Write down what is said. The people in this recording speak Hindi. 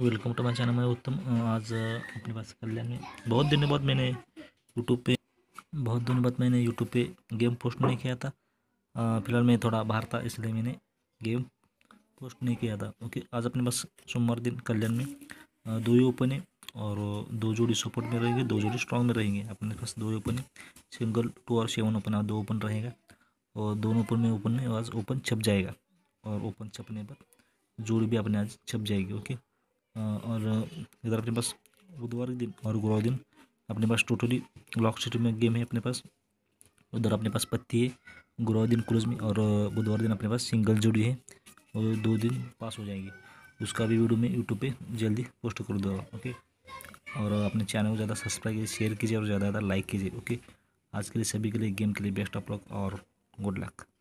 वेलकम टू माई चैनल मैं उत्तम आज अपने पास कल्याण में बहुत दिनों बाद मैंने यूट्यूब पे बहुत दिनों बाद मैंने यूट्यूब पे गेम पोस्ट नहीं किया था फिलहाल मैं थोड़ा बाहर था इसलिए मैंने गेम पोस्ट नहीं किया था ओके आज अपने पास सोमवार दिन कल्याण में दो ही ओपन है और दो जोड़ी सपोर्ट में रहेंगे दो जोड़ी स्ट्रॉन्ग में रहेंगे अपने पास दो ही ओपन है सिंगल टू और सेवन ओपन दो ओपन रहेगा और दोनों ओपन में ओपन में आज ओपन छप जाएगा और ओपन छपने पर जोड़ी भी अपने आज छप जाएगी ओके और इधर अपने पास बुधवार दिन और गुरुवार दिन अपने पास टोटली लॉक सिटी में गेम है अपने पास उधर अपने पास पत्ती है गुरुवार दिन क्लोज में और बुधवार दिन अपने पास सिंगल जोड़ी है और दो दिन पास हो जाएंगे उसका भी वीडियो मैं यूट्यूब पे जल्दी पोस्ट कर दूँगा ओके और अपने चैनल को ज़्यादा सब्सक्राइब कीजिए शेयर कीजिए और ज़्यादा ज़्यादा लाइक कीजिए ओके आज के लिए सभी के लिए गेम के लिए बेस्ट ऑफ लक और गुड लक